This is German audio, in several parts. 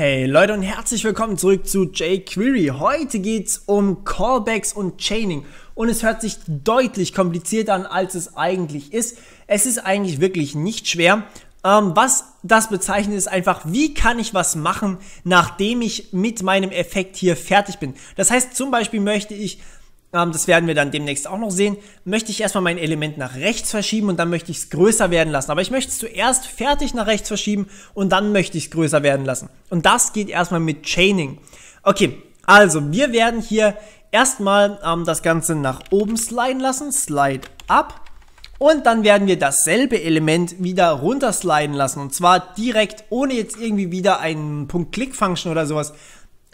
Hey Leute und herzlich willkommen zurück zu jQuery. Heute geht's um Callbacks und Chaining und es hört sich deutlich komplizierter an, als es eigentlich ist. Es ist eigentlich wirklich nicht schwer. Ähm, was das bezeichnet ist einfach, wie kann ich was machen, nachdem ich mit meinem Effekt hier fertig bin. Das heißt zum Beispiel möchte ich ähm, das werden wir dann demnächst auch noch sehen, möchte ich erstmal mein Element nach rechts verschieben und dann möchte ich es größer werden lassen. Aber ich möchte es zuerst fertig nach rechts verschieben und dann möchte ich es größer werden lassen. Und das geht erstmal mit Chaining. Okay, also wir werden hier erstmal ähm, das Ganze nach oben sliden lassen, slide up. Und dann werden wir dasselbe Element wieder runtersliden lassen. Und zwar direkt, ohne jetzt irgendwie wieder einen Punkt-Click-Function oder sowas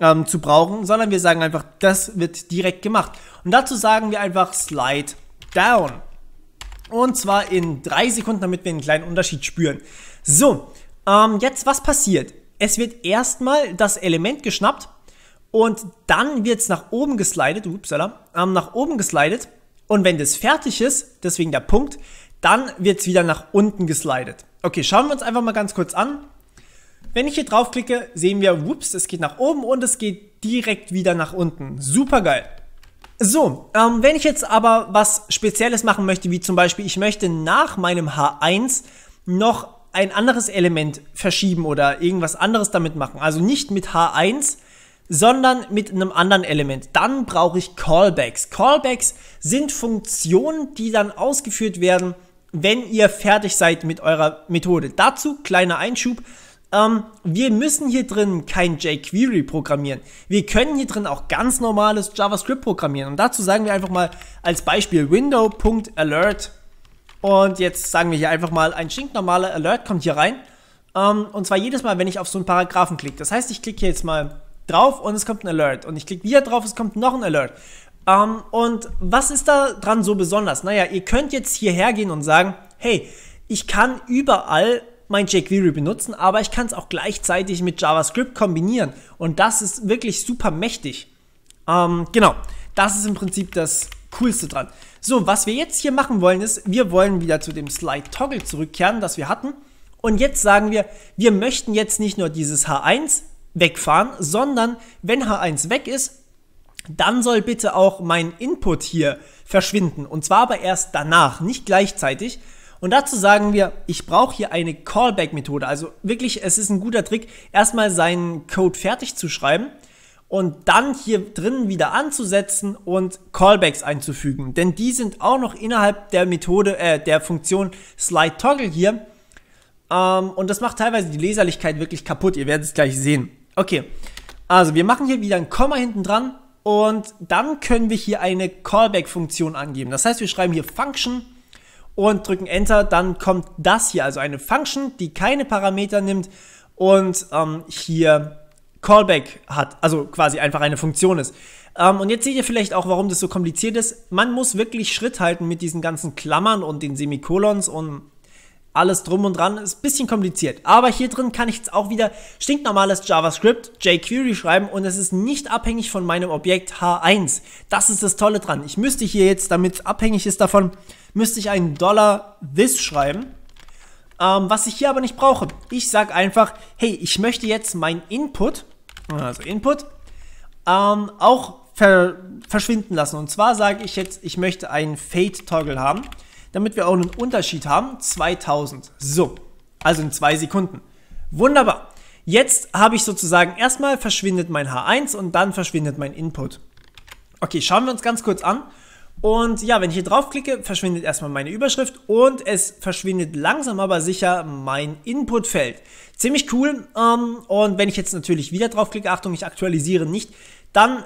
ähm, zu brauchen, sondern wir sagen einfach, das wird direkt gemacht. Und dazu sagen wir einfach Slide Down. Und zwar in drei Sekunden, damit wir einen kleinen Unterschied spüren. So, ähm, jetzt was passiert? Es wird erstmal das Element geschnappt und dann wird es nach oben geslidet, upsala, ähm, nach oben geslidet. Und wenn das fertig ist, deswegen der Punkt, dann wird es wieder nach unten geslidet. Okay, schauen wir uns einfach mal ganz kurz an. Wenn ich hier draufklicke, sehen wir, ups, es geht nach oben und es geht direkt wieder nach unten. Super geil. So, ähm, wenn ich jetzt aber was Spezielles machen möchte, wie zum Beispiel, ich möchte nach meinem H1 noch ein anderes Element verschieben oder irgendwas anderes damit machen. Also nicht mit H1, sondern mit einem anderen Element. Dann brauche ich Callbacks. Callbacks sind Funktionen, die dann ausgeführt werden, wenn ihr fertig seid mit eurer Methode. Dazu kleiner Einschub ähm, wir müssen hier drin kein jQuery programmieren. Wir können hier drin auch ganz normales JavaScript programmieren. Und dazu sagen wir einfach mal als Beispiel window.alert. Und jetzt sagen wir hier einfach mal, ein stinknormaler Alert kommt hier rein. Ähm, und zwar jedes Mal, wenn ich auf so einen Paragraphen klicke. Das heißt, ich klicke hier jetzt mal drauf und es kommt ein Alert. Und ich klicke wieder drauf, es kommt noch ein Alert. Ähm, und was ist da dran so besonders? Naja, ihr könnt jetzt hierher gehen und sagen, hey, ich kann überall mein jQuery benutzen, aber ich kann es auch gleichzeitig mit JavaScript kombinieren. Und das ist wirklich super mächtig. Ähm, genau, das ist im Prinzip das Coolste dran. So, was wir jetzt hier machen wollen, ist, wir wollen wieder zu dem Slide Toggle zurückkehren, das wir hatten. Und jetzt sagen wir, wir möchten jetzt nicht nur dieses H1 wegfahren, sondern wenn H1 weg ist, dann soll bitte auch mein Input hier verschwinden. Und zwar aber erst danach, nicht gleichzeitig. Und dazu sagen wir, ich brauche hier eine Callback-Methode. Also wirklich, es ist ein guter Trick, erstmal seinen Code fertig zu schreiben und dann hier drinnen wieder anzusetzen und Callbacks einzufügen. Denn die sind auch noch innerhalb der Methode, äh, der Funktion Slide Toggle hier. Ähm, und das macht teilweise die Leserlichkeit wirklich kaputt. Ihr werdet es gleich sehen. Okay, also wir machen hier wieder ein Komma hinten dran und dann können wir hier eine Callback-Funktion angeben. Das heißt, wir schreiben hier Function und drücken Enter, dann kommt das hier, also eine Function, die keine Parameter nimmt und ähm, hier Callback hat, also quasi einfach eine Funktion ist. Ähm, und jetzt seht ihr vielleicht auch, warum das so kompliziert ist. Man muss wirklich Schritt halten mit diesen ganzen Klammern und den Semikolons und alles drum und dran. Ist ein bisschen kompliziert. Aber hier drin kann ich jetzt auch wieder stinknormales JavaScript, jQuery schreiben und es ist nicht abhängig von meinem Objekt H1. Das ist das Tolle dran. Ich müsste hier jetzt, damit es abhängig ist davon, müsste ich einen Dollar this schreiben. Ähm, was ich hier aber nicht brauche. Ich sage einfach, hey, ich möchte jetzt mein Input, also Input, ähm, auch ver verschwinden lassen. Und zwar sage ich jetzt, ich möchte einen Fade-Toggle haben damit wir auch einen Unterschied haben. 2000. So, also in zwei Sekunden. Wunderbar. Jetzt habe ich sozusagen erstmal verschwindet mein H1 und dann verschwindet mein Input. Okay, schauen wir uns ganz kurz an. Und ja, wenn ich hier draufklicke, verschwindet erstmal meine Überschrift und es verschwindet langsam aber sicher mein Inputfeld. Ziemlich cool. Ähm, und wenn ich jetzt natürlich wieder draufklicke, Achtung, ich aktualisiere nicht, dann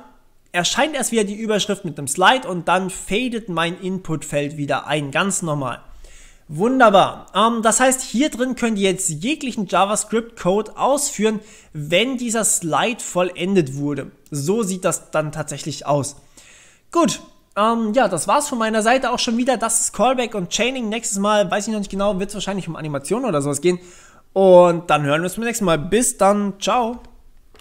erscheint erst wieder die Überschrift mit einem Slide und dann fadet mein Inputfeld wieder ein, ganz normal. Wunderbar. Ähm, das heißt, hier drin könnt ihr jetzt jeglichen JavaScript-Code ausführen, wenn dieser Slide vollendet wurde. So sieht das dann tatsächlich aus. Gut. Ähm, ja, das war's von meiner Seite auch schon wieder. Das ist Callback und Chaining. Nächstes Mal, weiß ich noch nicht genau, wird es wahrscheinlich um Animationen oder sowas gehen. Und dann hören wir uns beim nächsten Mal. Bis dann. Ciao.